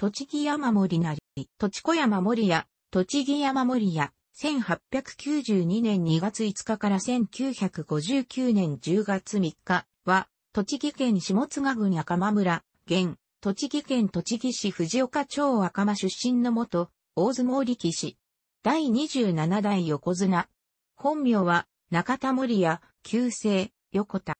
栃木山森なり、栃子山森屋、栃木山森屋、1892年2月5日から1959年10月3日は、栃木県下津郡赤間村、現、栃木県栃木市藤岡町赤間出身の元、大相撲力士。第27代横綱。本名は、中田森屋、旧姓、横田。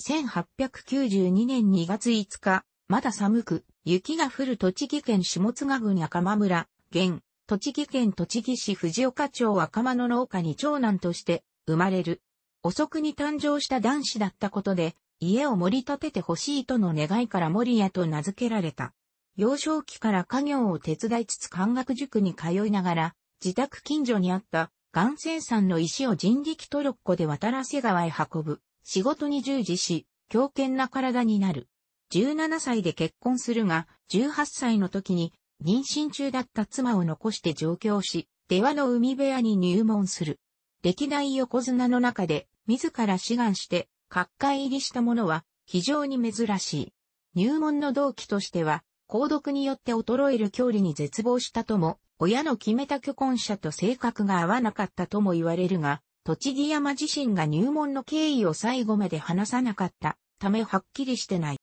1892年2月5日、まだ寒く、雪が降る栃木県下津賀郡赤間村、現、栃木県栃木市藤岡町赤間の農家に長男として生まれる。遅くに誕生した男子だったことで、家を盛り立ててほしいとの願いから森屋と名付けられた。幼少期から家業を手伝いつつ漢学塾に通いながら、自宅近所にあった岩泉山の石を人力トロッコで渡らせ川へ運ぶ。仕事に従事し、強健な体になる。17歳で結婚するが、18歳の時に妊娠中だった妻を残して上京し、出羽の海部屋に入門する。歴代横綱の中で自ら志願して各界入りしたものは非常に珍しい。入門の動機としては、購読によって衰える距離に絶望したとも、親の決めた既婚者と性格が合わなかったとも言われるが、栃木山自身が入門の経緯を最後まで話さなかったためはっきりしてない。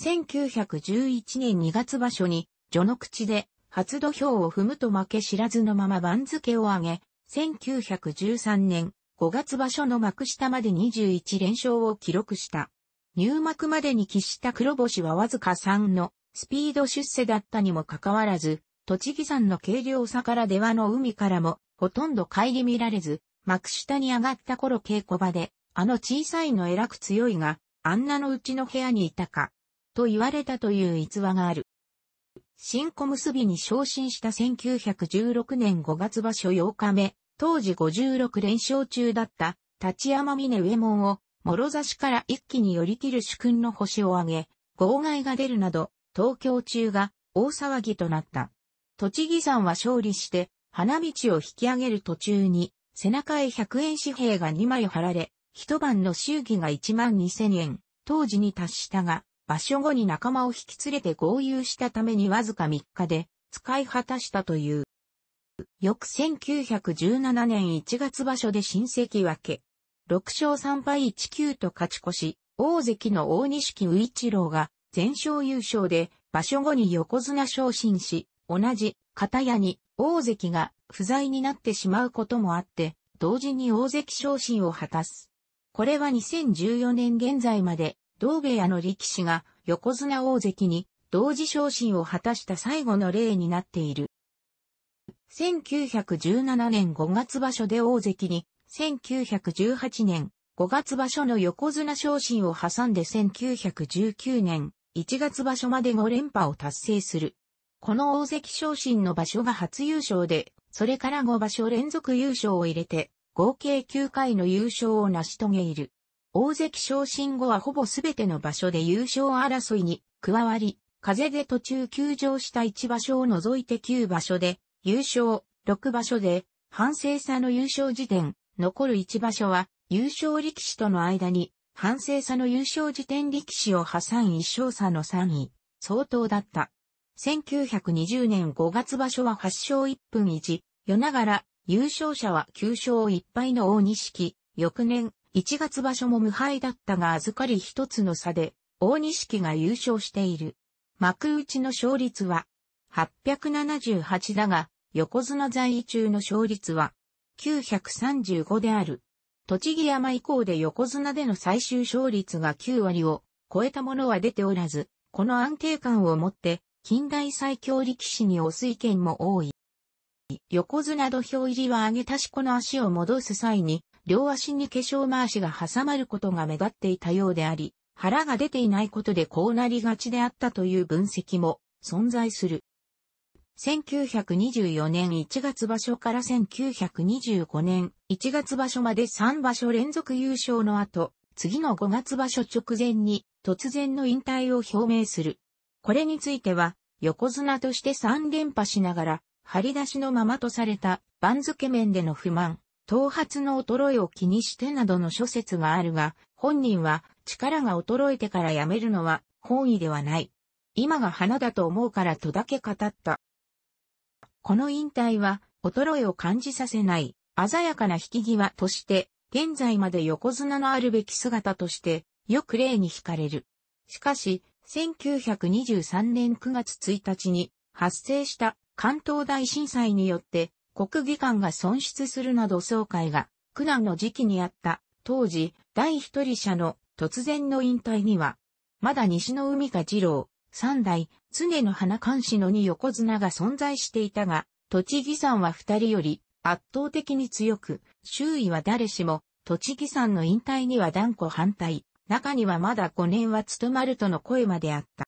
1911年2月場所に、序の口で、初土俵を踏むと負け知らずのまま番付を上げ、1913年5月場所の幕下まで21連勝を記録した。入幕までに喫した黒星はわずか3のスピード出世だったにもかかわらず、栃木山の軽量さから出羽の海からもほとんど帰り見られず、幕下に上がった頃稽古場で、あの小さいの偉く強いが、あんなのうちの部屋にいたか、と言われたという逸話がある。新小結に昇進した1916年5月場所8日目、当時56連勝中だった立山峰上門を、諸差しから一気に寄り切る主君の星を挙げ、号外が出るなど、東京中が大騒ぎとなった。栃木山は勝利して、花道を引き上げる途中に、背中へ100円紙幣が2枚貼られ、一晩の祝儀が1万2000円、当時に達したが、場所後に仲間を引き連れて合流したためにわずか3日で使い果たしたという。翌1917年1月場所で新関脇。6勝3敗19と勝ち越し、大関の大西木宇一郎が全勝優勝で場所後に横綱昇進し、同じ片屋に大関が不在になってしまうこともあって、同時に大関昇進を果たす。これは2014年現在まで同部屋の力士が横綱大関に同時昇進を果たした最後の例になっている。1917年5月場所で大関に、1918年5月場所の横綱昇進を挟んで1919年1月場所まで5連覇を達成する。この大関昇進の場所が初優勝で、それから5場所連続優勝を入れて、合計9回の優勝を成し遂げる。大関昇進後はほぼすべての場所で優勝争いに加わり、風で途中休場した1場所を除いて9場所で優勝、6場所で、反省差の優勝時点、残る1場所は優勝力士との間に、反省差の優勝時点力士を挟ん1勝差の3位、相当だった。1920年5月場所は8勝1分1、夜ながら優勝者は9勝1敗の大錦、翌年1月場所も無敗だったが預かり一つの差で、大錦が優勝している。幕内の勝率は、878だが、横綱在位中の勝率は、935である。栃木山以降で横綱での最終勝率が9割を超えたものは出ておらず、この安定感をもって、近代最強力士に推す意見も多い。横綱土俵入りは上げたしこの足を戻す際に、両足に化粧回しが挟まることが目立っていたようであり、腹が出ていないことでこうなりがちであったという分析も存在する。1924年1月場所から1925年1月場所まで3場所連続優勝の後、次の5月場所直前に突然の引退を表明する。これについては、横綱として3連覇しながら、張り出しのままとされた番付面での不満、頭髪の衰えを気にしてなどの諸説があるが、本人は力が衰えてからやめるのは本意ではない。今が花だと思うからとだけ語った。この引退は衰えを感じさせない鮮やかな引き際として、現在まで横綱のあるべき姿としてよく例に惹かれる。しかし、1923年9月1日に発生した関東大震災によって国技館が損失するなど総会が苦難の時期にあった当時第一人者の突然の引退には、まだ西の海か二郎、三代、常の花監視の二横綱が存在していたが、栃木山は二人より圧倒的に強く、周囲は誰しも、栃木山の引退には断固反対、中にはまだ五年は務まるとの声まであった。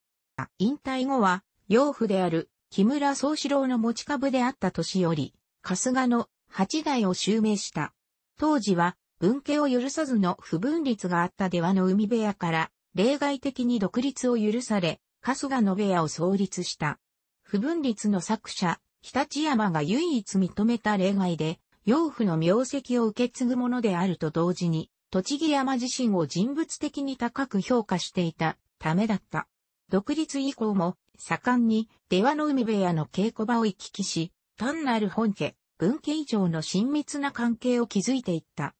引退後は、養父である木村宗志郎の持ち株であった年より、春日の八代を襲名した。当時は、分家を許さずの不分立があった出羽の海部屋から、例外的に独立を許され、春日の部屋を創立した。不分立の作者、日立山が唯一認めた例外で、養父の名跡を受け継ぐものであると同時に、栃木山自身を人物的に高く評価していたためだった。独立以降も、盛んに出羽の海部屋の稽古場を行き来し、単なる本家、文家以上の親密な関係を築いていった。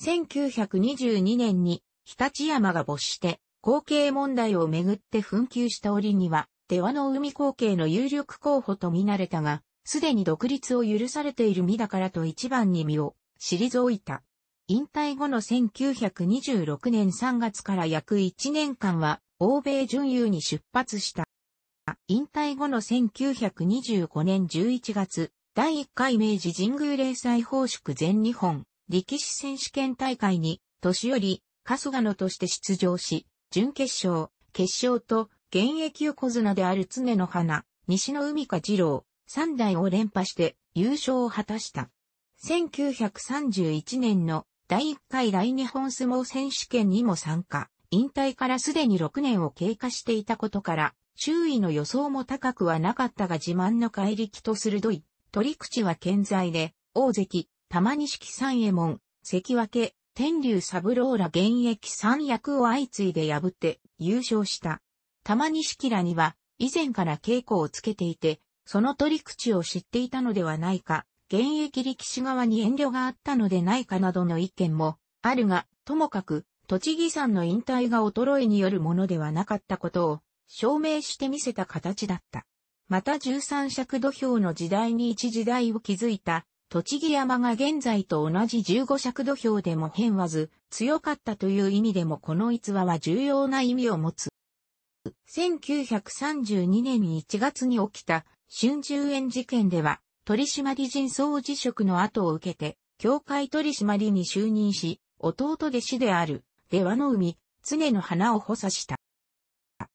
1922年に、日立山が没して、後継問題をめぐって紛糾した折には、出羽の海後継の有力候補と見慣れたが、すでに独立を許されている身だからと一番に身を、退いた。引退後の1926年3月から約1年間は、欧米準優に出発した。引退後の1925年11月、第1回明治神宮霊祭奉祝全日本力士選手権大会に、年寄り、春日野として出場し、準決勝、決勝と、現役横綱である常の花、西の海か二郎、三代を連覇して優勝を果たした。1931年の第1回来日本相撲選手権にも参加、引退からすでに6年を経過していたことから、周囲の予想も高くはなかったが自慢の怪力と鋭い、取り口は健在で、大関、玉西木三右衛門、関脇、天竜三郎ら現役三役を相次いで破って優勝した。玉西木らには以前から稽古をつけていて、その取り口を知っていたのではないか、現役力士側に遠慮があったのでないかなどの意見もあるが、ともかく、栃木さんの引退が衰えによるものではなかったことを証明してみせた形だった。また13尺土俵の時代に一時代を築いた、栃木山が現在と同じ15尺土俵でも変わず、強かったという意味でもこの逸話は重要な意味を持つ。1932年1月に起きた春秋園事件では、取締人総辞職の後を受けて、教会取締に就任し、弟弟子である、出羽の海、常の花を補佐した。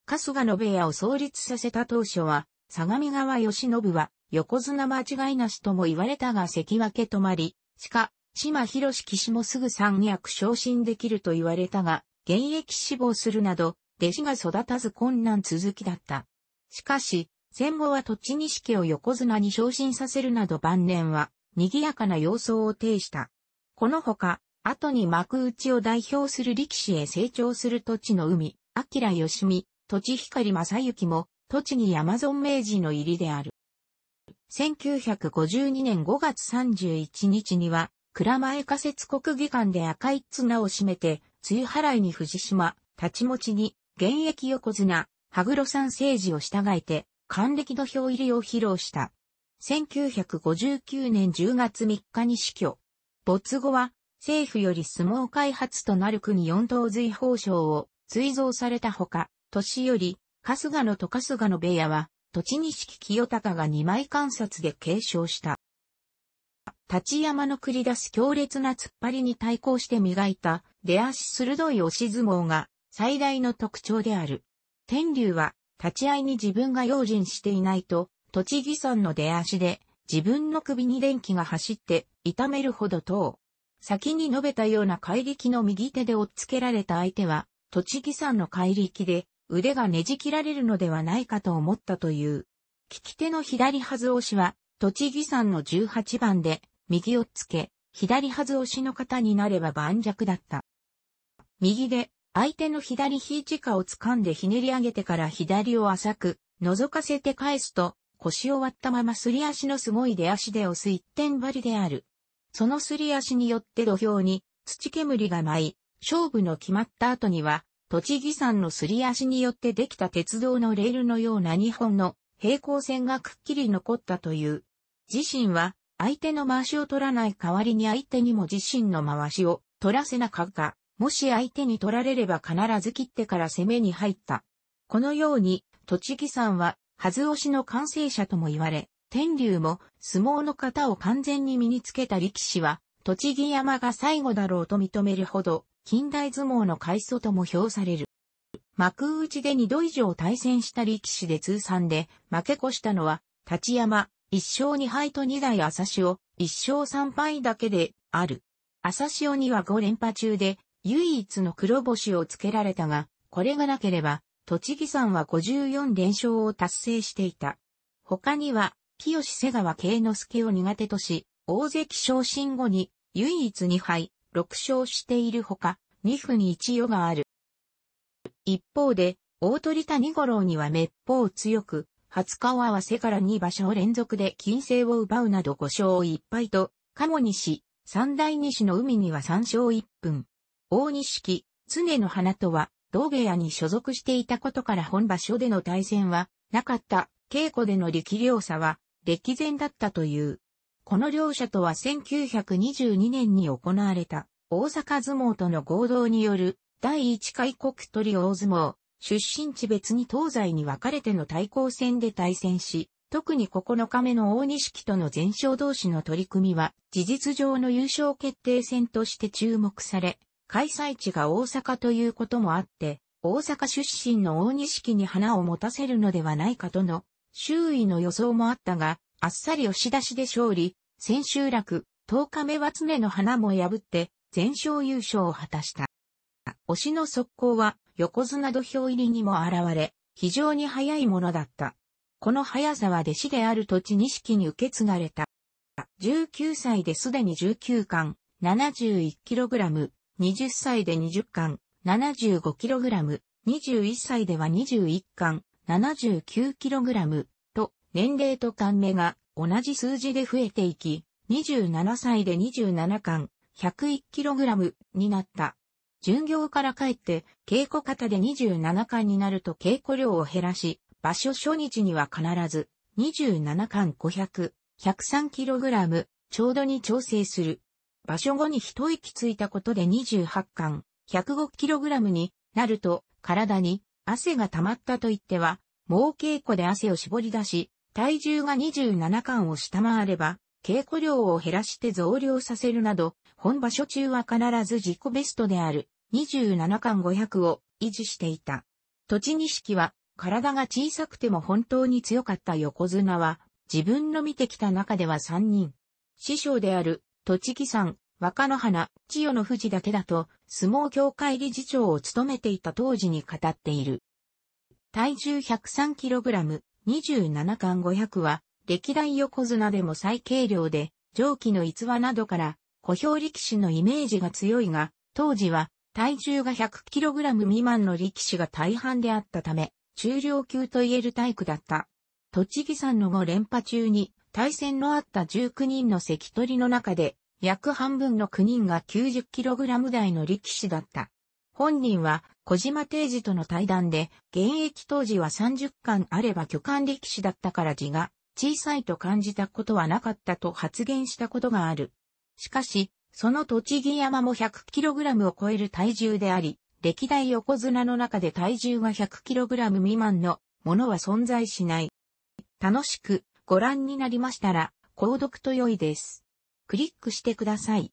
春日野部屋を創立させた当初は、相模川義信は、横綱間違いなしとも言われたが関脇止まり、鹿、島博志騎士もすぐ三役昇進できると言われたが、現役志望するなど、弟子が育たず困難続きだった。しかし、戦後は土地西家を横綱に昇進させるなど晩年は、賑やかな様相を呈した。このほか、後に幕内を代表する力士へ成長する土地の海、明義美、土地光正幸も、栃木山尊明治の入りである。1952年5月31日には、蔵前仮設国技館で赤い綱を締めて、梅雨払いに藤島、立ち持ちに、現役横綱、羽黒山政治を従えて、還暦土俵入りを披露した。1959年10月3日に死去。没後は、政府より相撲開発となる国四島随法賞を追贈されたほか、年より、春日のと春日の部屋は、栃錦清隆が二枚観察で継承した。立山の繰り出す強烈な突っ張りに対抗して磨いた出足鋭い押し相撲が最大の特徴である。天竜は立ち合いに自分が用心していないと、栃木山の出足で自分の首に電気が走って痛めるほどう。先に述べたような怪力の右手で追っつけられた相手は栃木山の帰り行きで腕がねじ切られるのではないかと思ったという。利き手の左ず押しは、栃木山の18番で、右をつけ、左ず押しの方になれば盤石だった。右で、相手の左ひいじかを掴んでひねり上げてから左を浅く、覗かせて返すと、腰を割ったまますり足のすごい出足で押す一点張りである。そのすり足によって土俵に土煙が舞い、勝負の決まった後には、栃木山のすり足によってできた鉄道のレールのような2本の平行線がくっきり残ったという。自身は相手の回しを取らない代わりに相手にも自身の回しを取らせなかった。もし相手に取られれば必ず切ってから攻めに入った。このように、栃木山は、はず押しの完成者とも言われ、天竜も相撲の型を完全に身につけた力士は、栃木山が最後だろうと認めるほど、近代相撲の開祖とも評される。幕内で二度以上対戦した力士で通算で負け越したのは、立山、一勝二敗と二代朝潮、一勝三敗だけである。朝潮には5連覇中で、唯一の黒星をつけられたが、これがなければ、栃木山は54連勝を達成していた。他には、清瀬川慶之助を苦手とし、大関昇進後に、唯一2敗、6勝しているほか、2分1余がある。一方で、大鳥谷五郎には滅法強く、初顔合わせから2場所連続で金星を奪うなど5勝1敗と、鴨西、三大西の海には3勝1分。大木、常の花とは、道下屋に所属していたことから本場所での対戦は、なかった、稽古での力量差は、歴然だったという。この両者とは1922年に行われた大阪相撲との合同による第1回国取大相撲、出身地別に東西に分かれての対抗戦で対戦し、特に9日目の大錦との全勝同士の取り組みは、事実上の優勝決定戦として注目され、開催地が大阪ということもあって、大阪出身の大錦に花を持たせるのではないかとの、周囲の予想もあったが、あっさり押し出しで勝利、千秋楽、10日目は常の花も破って、全勝優勝を果たした。推しの速攻は、横綱土俵入りにも現れ、非常に速いものだった。この速さは弟子である土地錦に受け継がれた。19歳ですでに19巻、71kg、20歳で20巻、75kg、21歳では21巻、79kg、年齢と関目が同じ数字で増えていき、27歳で27巻、101kg になった。巡業から帰って、稽古方で27巻になると稽古量を減らし、場所初日には必ず、27巻500、103kg、ちょうどに調整する。場所後に一息ついたことで28巻、105kg になると、体に汗が溜まったと言っては、もう稽古で汗を絞り出し、体重が27巻を下回れば、稽古量を減らして増量させるなど、本場所中は必ず自己ベストである27巻500を維持していた。栃儀式は体が小さくても本当に強かった横綱は自分の見てきた中では3人。師匠である栃木さん、若野花、千代の富士だけだと相撲協会理事長を務めていた当時に語っている。体重 103kg、27巻500は、歴代横綱でも最軽量で、上記の逸話などから、小兵力士のイメージが強いが、当時は、体重が 100kg 未満の力士が大半であったため、中量級と言える体育だった。栃木山の5連覇中に、対戦のあった19人の関取の中で、約半分の9人が 90kg 台の力士だった。本人は小島定治との対談で、現役当時は30巻あれば巨漢力士だったから字が小さいと感じたことはなかったと発言したことがある。しかし、その栃木山も 100kg を超える体重であり、歴代横綱の中で体重が 100kg 未満のものは存在しない。楽しくご覧になりましたら、購読と良いです。クリックしてください。